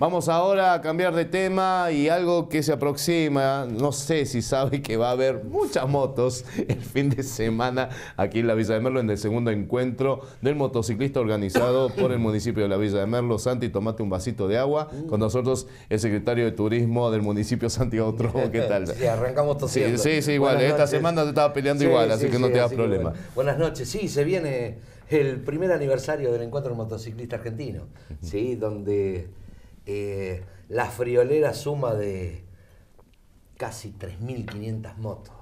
Vamos ahora a cambiar de tema y algo que se aproxima, no sé si sabe que va a haber muchas motos el fin de semana aquí en la Villa de Merlo en el segundo encuentro del motociclista organizado por el municipio de la Villa de Merlo. Santi, tomate un vasito de agua. Con nosotros el secretario de Turismo del municipio Santiago Trojo, ¿qué tal? Sí, arrancamos tosiendo. Sí, sí, igual, esta semana te estaba peleando igual, así que no te hagas problema. Buenas noches, sí, se viene el primer aniversario del encuentro del motociclista argentino, ¿sí? Donde eh, la friolera suma de casi 3.500 motos.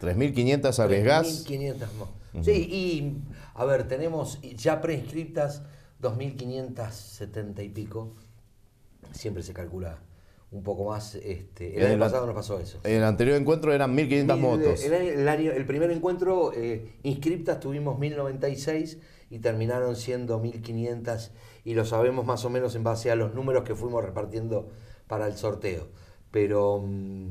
3.500 arriesgas 3.500 motos. Sí, y a ver, tenemos ya preinscritas 2.570 y pico. Siempre se calcula un poco más. Este, el, año pasado nos pasó eso. En el anterior encuentro eran 1.500 motos. El, el, primer encuentro eh, inscriptas tuvimos 1.096 y terminaron siendo 1.500 y lo sabemos más o menos en base a los números que fuimos repartiendo para el sorteo. Pero mm,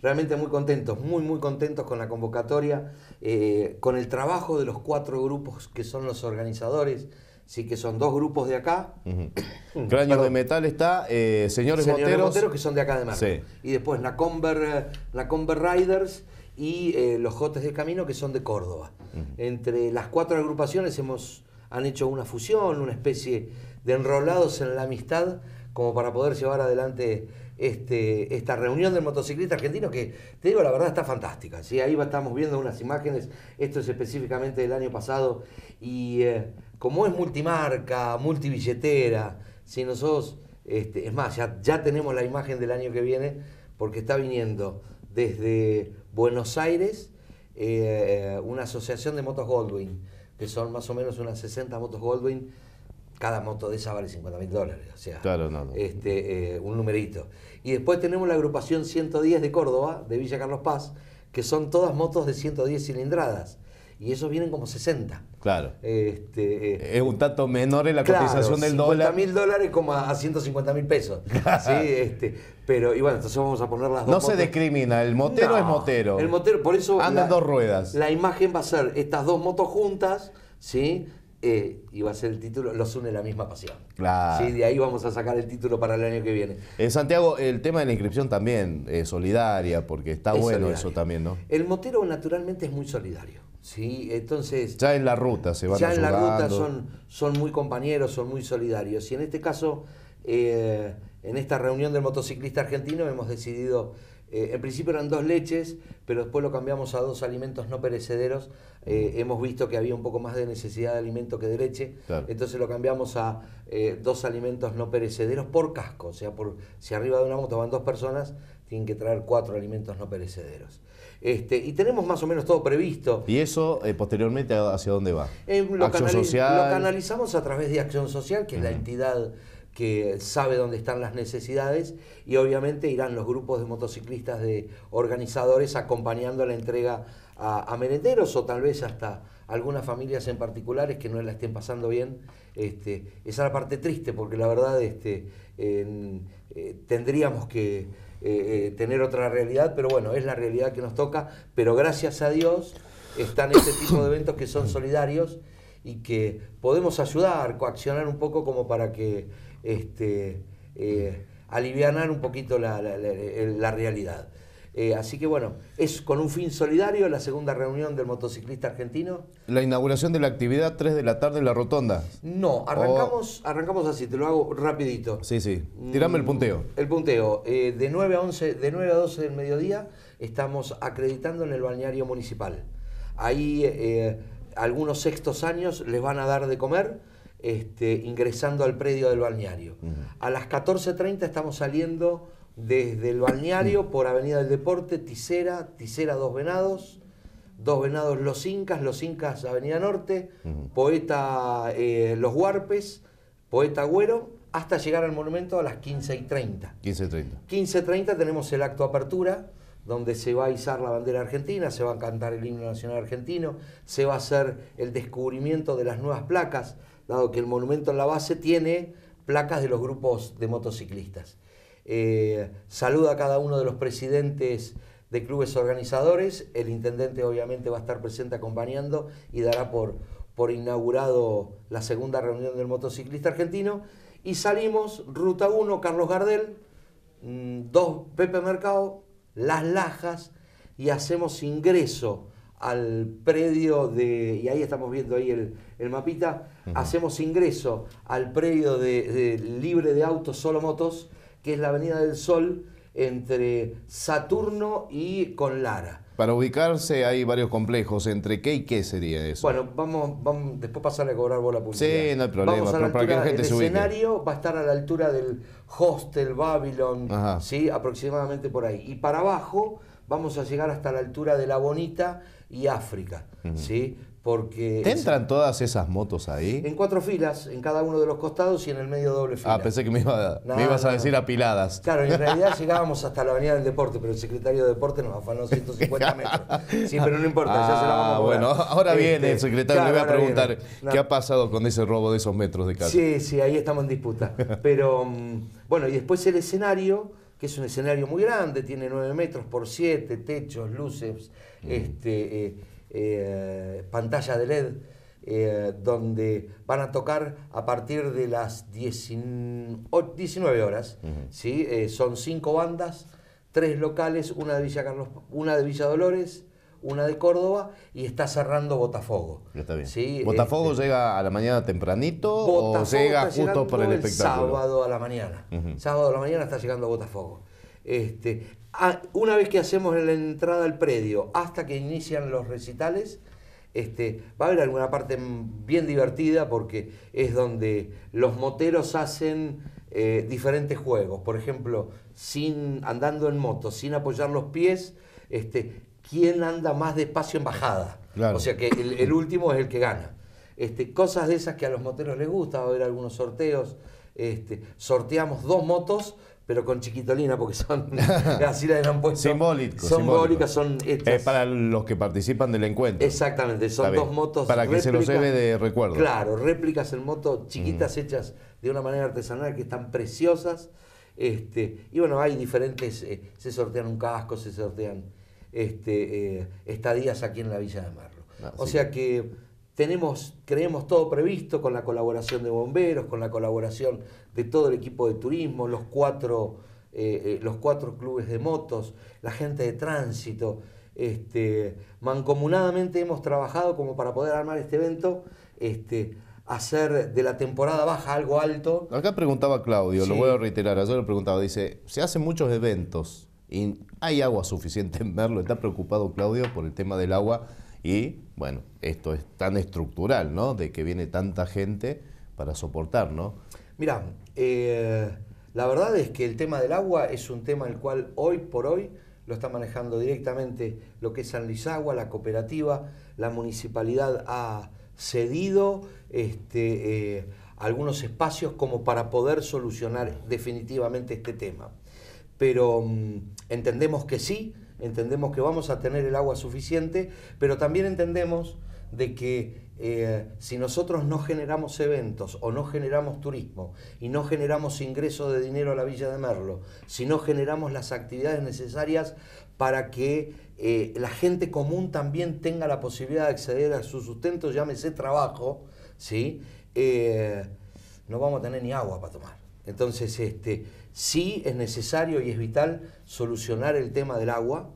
realmente muy contentos, muy, muy contentos con la convocatoria, eh, con el trabajo de los cuatro grupos que son los organizadores. Sí, que son dos grupos de acá. Uh de Metal está, eh, señores, Monteros. que son de acá de Mar. Y después la eh, Nacomber Riders y los Jotes del Camino, que son de Córdoba. Entre las cuatro agrupaciones hemos, han hecho una fusión, una especie de enrolados en la amistad como para poder llevar adelante este, esta reunión del motociclista argentino que, te digo, la verdad está fantástica. ¿sí? Ahí estamos viendo unas imágenes, esto es específicamente del año pasado, y eh, como es multimarca, multibilletera, si nosotros, este, es más, ya, ya tenemos la imagen del año que viene, porque está viniendo desde Buenos Aires eh, una asociación de motos Goldwing, que son más o menos unas 60 motos Goldwing, cada moto de esa vale 50 mil dólares, o sea, este, eh, un numerito. Y después tenemos la agrupación 110 de Córdoba, de Villa Carlos Paz, que son todas motos de 110 cilindradas. Y esos vienen como 60. Claro. Este, eh, es un tanto menor en la cotización del dólar. 50 mil dólares como a, 150 mil pesos. ¿sí? Este, pero, y bueno, entonces vamos a poner las dos. No se discrimina, el motero es motero. El motero, por eso. Anda en dos ruedas. La imagen va a ser estas dos motos juntas, ¿sí? Eh, y va a ser el título, los une la misma pasión. Claro. ¿Sí? De ahí vamos a sacar el título para el año que viene. en Santiago, el tema de la inscripción también es solidaria, porque está bueno eso también, ¿no? El motero naturalmente es muy solidario. ¿sí? Entonces, ya en la ruta se van Ya en la ruta son, son muy compañeros, son muy solidarios. Y en este caso, eh, en esta reunión del motociclista argentino hemos decidido eh, en principio eran dos leches, pero después lo cambiamos a dos alimentos no perecederos. Eh, hemos visto que había un poco más de necesidad de alimento que de leche, entonces lo cambiamos a eh, dos alimentos no perecederos por casco. O sea, si arriba de una moto van dos personas, tienen que traer cuatro alimentos no perecederos. Este, y tenemos más o menos todo previsto. ¿Y eso posteriormente hacia dónde va? ¿Acción social. lo, canalizamos a través de Acción Social, que es la entidad que sabe dónde están las necesidades y obviamente irán los grupos de motociclistas de organizadores acompañando la entrega a, a merenderos o tal vez hasta algunas familias en particulares que no la estén pasando bien. Este, esa es la parte triste porque la verdad este, eh, tendríamos que eh, eh, tener otra realidad, pero bueno, es la realidad que nos toca, pero gracias a Dios están este tipo de eventos que son solidarios y que podemos ayudar, coaccionar un poco como para que este, eh, alivianar un poquito la, realidad. Eh, así que bueno, es con un fin solidario la segunda reunión del motociclista argentino. La inauguración de la actividad 3 de la tarde en la rotonda. No, oh. arrancamos, arrancamos así, te lo hago rapidito. Sí, sí. Tirame el mm, punteo. El punteo. Eh, de 9 a 11, de 9 a 12 del mediodía estamos acreditando en el balneario municipal. Ahí algunos sextos años les van a dar de comer este, ingresando al predio del balneario. A las 14.30 estamos saliendo desde el balneario por Avenida del Deporte, Ticera, Ticera Dos Venados, Dos Venados Los Incas, Los Incas Avenida Norte, Poeta eh, Los Huarpes, Poeta Güero, hasta llegar al monumento a las 15.30. 15.30. 15.30 tenemos el acto de apertura, donde se va a izar la bandera argentina, se va a cantar el himno nacional argentino, se va a hacer el descubrimiento de las nuevas placas dado que el monumento en la base tiene placas de los grupos de motociclistas. Eh, saluda a cada uno de los presidentes de clubes organizadores, el intendente obviamente va a estar presente acompañando y dará por, por inaugurado la segunda reunión del motociclista argentino. Y salimos, Ruta 1, Carlos Gardel, 2, mm, Pepe Mercado, Las Lajas, y hacemos ingreso al predio de, y ahí estamos viendo ahí el, mapita, hacemos ingreso al predio de, libre de autos, solo motos, que es la Avenida del Sol entre Saturno y con Lara. Para ubicarse hay varios complejos, ¿entre qué y qué sería eso? Bueno, vamos, vamos después pasar a cobrar bola pública. Sí, no hay problema, vamos a para que la gente el escenario va a estar a la altura del Hostel, Babylon, ¿sí? aproximadamente por ahí. Y para abajo vamos a llegar hasta la altura de La Bonita y África. ¿sí? Porque ¿Te entran todas esas motos ahí? En cuatro filas, en cada uno de los costados y en el medio doble fila. Ah, pensé que me, ibas a decir apiladas. Claro, en realidad llegábamos hasta la Avenida del Deporte, pero el secretario de Deporte nos afanó 150 metros. Sí, pero no importa, ya se la vamos a Ah, Bueno, ahora este, viene el secretario, le voy a preguntar qué ha pasado con ese robo de esos metros de calle. Sí, sí, ahí estamos en disputa. Pero... Mm, bueno, y después el escenario, que es un escenario muy grande, tiene 9 metros por 7, techos, luces, mm. este, eh, eh, pantalla de LED, eh, donde van a tocar a partir de las 19 horas. son cinco bandas, tres locales, una de Villa, Carlos, una de Villa Dolores, una de Córdoba y está cerrando Botafogo. ¿Botafogo este, llega a la mañana tempranito o llega justo por el espectáculo? sábado a la mañana. Sábado a la mañana está llegando Botafogo. Este, una vez que hacemos la entrada al predio hasta que inician los recitales, este, va a haber alguna parte bien divertida porque es donde los moteros hacen eh, diferentes juegos. Por ejemplo, sin, andando en moto, sin apoyar los pies, este, quién anda más despacio en bajada. O sea que el, último es el que gana. Este, cosas de esas que a los moteros les gusta, va a haber algunos sorteos. Este, sorteamos dos motos, pero con chiquitolina, porque son así han puesto. Simbólicos. Son simbólicas, son Es para los que participan del encuentro. Exactamente, son dos motos. Para que se los lleve de recuerdo. Claro, réplicas en moto chiquitas mm. hechas de una manera artesanal que están preciosas. Este, y bueno, hay diferentes, eh, se sortean un casco, se sortean este, eh, estadías aquí en la Villa de Marlo. Ah, o sea que tenemos, creemos todo previsto con la colaboración de bomberos, con la colaboración de todo el equipo de turismo, los cuatro, eh, eh, los cuatro clubes de motos, la gente de tránsito. Este, mancomunadamente hemos trabajado como para poder armar este evento, este, hacer de la temporada baja algo alto. Acá preguntaba Claudio, lo voy a reiterar, ayer lo preguntaba, dice, se hacen muchos eventos, y hay agua suficiente en Merlo. Está preocupado Claudio por el tema del agua. Y bueno, esto es tan estructural, ¿no? De que viene tanta gente para soportar, ¿no? Mirá, eh, la verdad es que el tema del agua es un tema el cual hoy por hoy lo está manejando directamente lo que es San Luis Agua, la cooperativa, la municipalidad ha cedido este, eh, algunos espacios como para poder solucionar definitivamente este tema pero mm, entendemos que sí, entendemos que vamos a tener el agua suficiente, pero también entendemos de que eh, si nosotros no generamos eventos o no generamos turismo y no generamos ingresos de dinero a la Villa de Merlo, si no generamos las actividades necesarias para que eh, la gente común también tenga la posibilidad de acceder a su sustento, llámese trabajo, ¿sí? Eh, no vamos a tener ni agua para tomar. Entonces, este, Sí es necesario y es vital solucionar el tema del agua,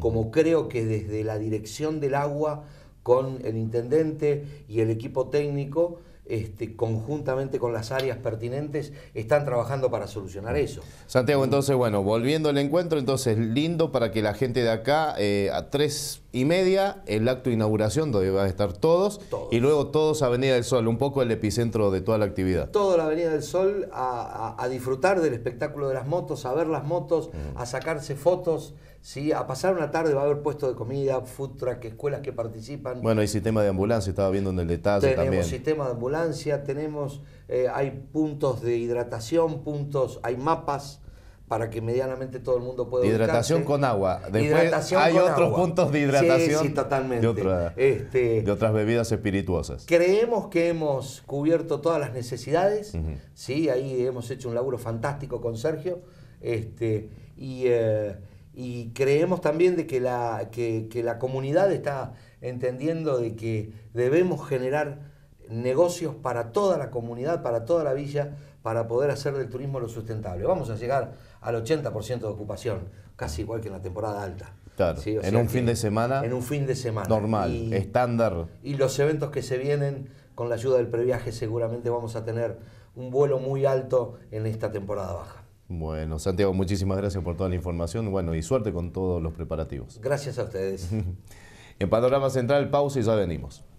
como creo que desde la dirección del agua, con el intendente y el equipo técnico, este, conjuntamente con las áreas pertinentes, están trabajando para solucionar mm. eso. Santiago, entonces, bueno, volviendo al encuentro, entonces, lindo para que la gente de acá, eh, a tres y media, el acto de inauguración, donde van a estar todos, y luego todos Avenida del Sol, un poco el epicentro de toda la actividad. Toda la Avenida del Sol a, disfrutar del espectáculo de las motos, a ver las motos, mm. a sacarse fotos. ¿sí? a pasar una tarde, va a haber puestos de comida, food truck, escuelas que participan. Bueno, hay sistema de ambulancia, estaba viendo en el detalle también. Tenemos sistema de ambulancia, tenemos, eh, hay puntos de hidratación, puntos, hay mapas para que medianamente todo el mundo pueda hidratación con agua de hidratación hay otros puntos de hidratación totalmente. De, este, de, otras bebidas espirituosas creemos que hemos cubierto todas las necesidades ahí hemos hecho un laburo fantástico con Sergio este y eh, y creemos también de que la, que, la comunidad está entendiendo de que debemos generar negocios para toda la comunidad, para toda la villa, para poder hacer del turismo lo sustentable. Vamos a llegar al 80% de ocupación, casi igual que en la temporada alta. en un fin de semana. En un fin de semana. Normal, estándar. Y los eventos que se vienen, con la ayuda del previaje seguramente vamos a tener un vuelo muy alto en esta temporada baja. Bueno, Santiago, muchísimas gracias por toda la información. Bueno, y suerte con todos los preparativos. Gracias a ustedes. en Panorama Central, pausa y ya venimos.